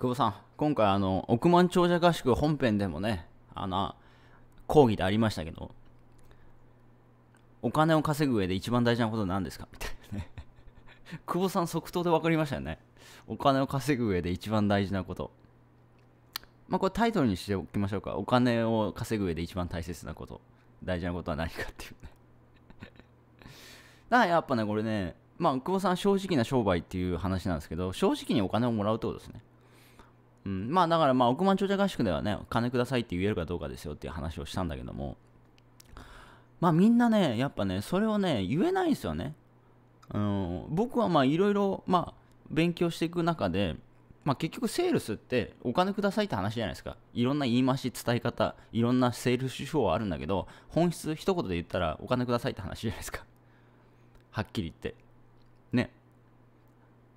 久保さん、今回あの、億万長者合宿本編でもね、あの、講義でありましたけど、お金を稼ぐ上で一番大事なことは何ですかみたいなね。久保さん即答で分かりましたよね。お金を稼ぐ上で一番大事なこと。まあ、これタイトルにしておきましょうか。お金を稼ぐ上で一番大切なこと。大事なことは何かっていうね。だからやっぱね、これね、まあ、久保さん正直な商売っていう話なんですけど、正直にお金をもらうってことですね。うん、まあだからまあ億万長者合宿ではね金くださいって言えるかどうかですよっていう話をしたんだけどもまあみんなねやっぱねそれをね言えないんですよね、うん、僕はまあいろいろまあ勉強していく中でまあ、結局セールスってお金くださいって話じゃないですかいろんな言い回し伝え方いろんなセールス手法はあるんだけど本質一言で言ったらお金くださいって話じゃないですかはっきり言って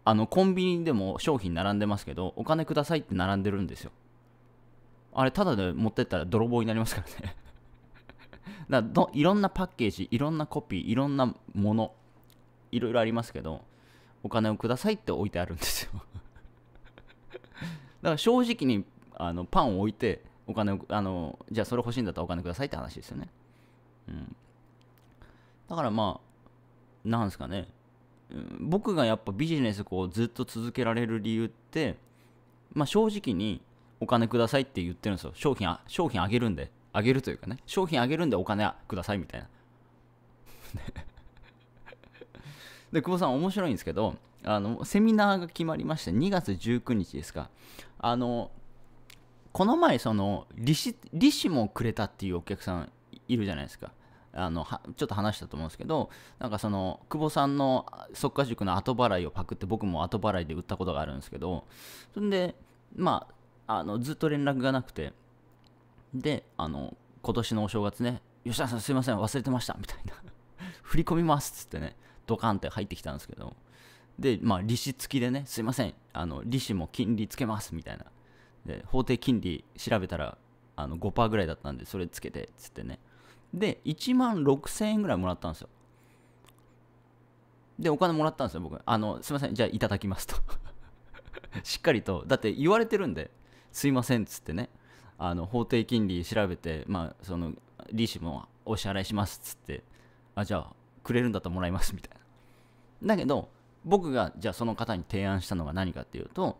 あのコンビニでも商品並んでますけどお金くださいって並んでるんですよあれただで持ってったら泥棒になりますからね だどいろんなパッケージいろんなコピーいろんなものいろいろありますけどお金をくださいって置いてあるんですよ だから正直にあのパンを置いてお金をあのじゃあそれ欲しいんだったらお金くださいって話ですよねうんだからまあなんですかね僕がやっぱビジネスこうずっと続けられる理由って、まあ、正直にお金くださいって言ってるんですよ商品あ商品あげるんであげるというかね商品あげるんでお金くださいみたいなで 久保さん面白いんですけどあのセミナーが決まりまして2月19日ですかあのこの前その利子利子もくれたっていうお客さんいるじゃないですかあのちょっと話したと思うんですけどなんかその久保さんの即価塾の後払いをパクって僕も後払いで売ったことがあるんですけどそんでまああのずっと連絡がなくてであの今年のお正月ね吉田さんすいません忘れてましたみたいな 振り込みますっつってねドカンって入ってきたんですけどでまあ利子付きでねすいませんあの利子も金利つけますみたいなで法定金利調べたらあの5%ぐらいだったんでそれつけてっつってねで、1万6000円ぐらいもらったんですよ。で、お金もらったんですよ、僕。あの、すいません、じゃあいただきますと しっかりと、だって言われてるんで、すいませんっつってね、あの、法定金利調べて、まあ、その、利子もお支払いしますっつって、あ、じゃあ、くれるんだったらもらいますみたいな。だけど、僕が、じゃあその方に提案したのが何かっていうと、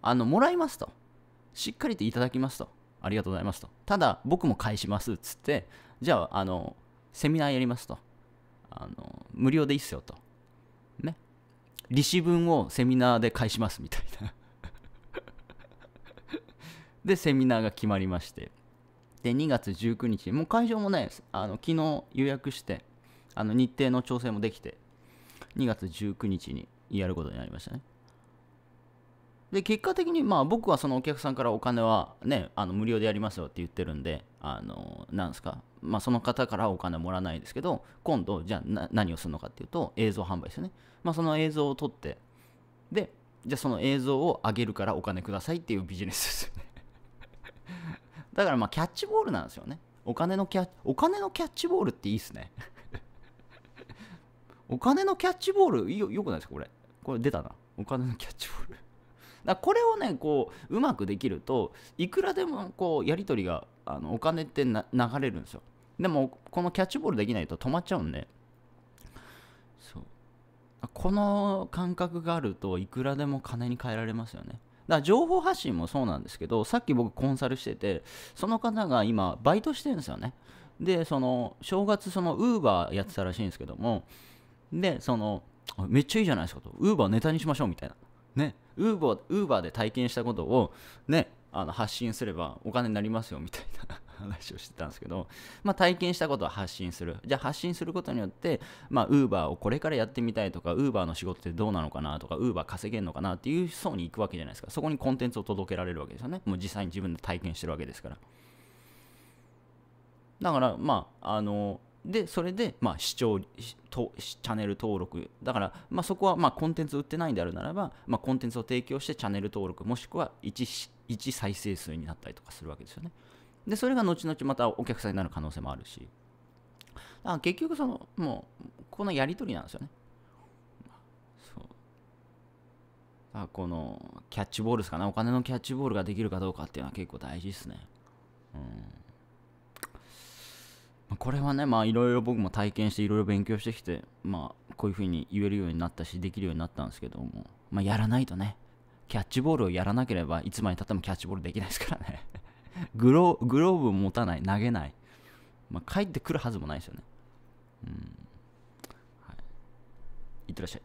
あの、もらいますと。しっかりといただきますと。ありがとうございますと。ただ、僕も返しますっつって、じゃあ、あの、セミナーやりますと。あの、無料でいいっすよと。ね。利子分をセミナーで返しますみたいな で、セミナーが決まりまして。で、2月19日、もう会場もね、あの昨日予約して、あの日程の調整もできて、2月19日にやることになりましたね。で結果的にまあ僕はそのお客さんからお金はねあの無料でやりますよって言ってるんであのなんですかまあその方からお金もらわないですけど今度じゃあ何をするのかっていうと映像販売ですよねまあその映像を撮ってでじゃあその映像を上げるからお金くださいっていうビジネスですよね だからまあキャッチボールなんですよねお金のキャお金のキャッチボールっていいっすね お金のキャッチボールよよくないですかこれこれ出たなお金のキャッチボールだこれをねこううまくできるといくらでもこうやり取りがあのお金って流れるんですよでもこのキャッチボールできないと止まっちゃうんでそうこの感覚があるといくらでも金に変えられますよねだから情報発信もそうなんですけどさっき僕コンサルしててその方が今バイトしてるんですよねでその正月そのウーバーやってたらしいんですけどもでそのめっちゃいいじゃないですかとウーバーネタにしましょうみたいなねウーバーウーバーで体験したことを、ね、あの発信すればお金になりますよみたいな 話をしてたんですけど、まあ、体験したことは発信するじゃあ発信することによって、まあ、u ー e をこれからやってみたいとかウーバーの仕事ってどうなのかなとかウーバー稼げるのかなっていう層に行くわけじゃないですかそこにコンテンツを届けられるわけですよねもう実際に自分で体験してるわけですからだからまああので、それで、まあ、視聴と、チャンネル登録、だから、まあ、そこは、まあ、コンテンツ売ってないんであるならば、まあ、コンテンツを提供してチャンネル登録、もしくは 1, 1再生数になったりとかするわけですよね。で、それが後々またお客さんになる可能性もあるし、だから結局、その、もう、このやり取りなんですよね。あこのキャッチボールですかねお金のキャッチボールができるかどうかっていうのは結構大事ですね。これはね、まあいろいろ僕も体験していろいろ勉強してきて、まあこういうふうに言えるようになったし、できるようになったんですけども、まあやらないとね、キャッチボールをやらなければいつまでたってもキャッチボールできないですからね。グログローブ持たない、投げない。まあ帰ってくるはずもないですよね。うん。はい。いってらっしゃい。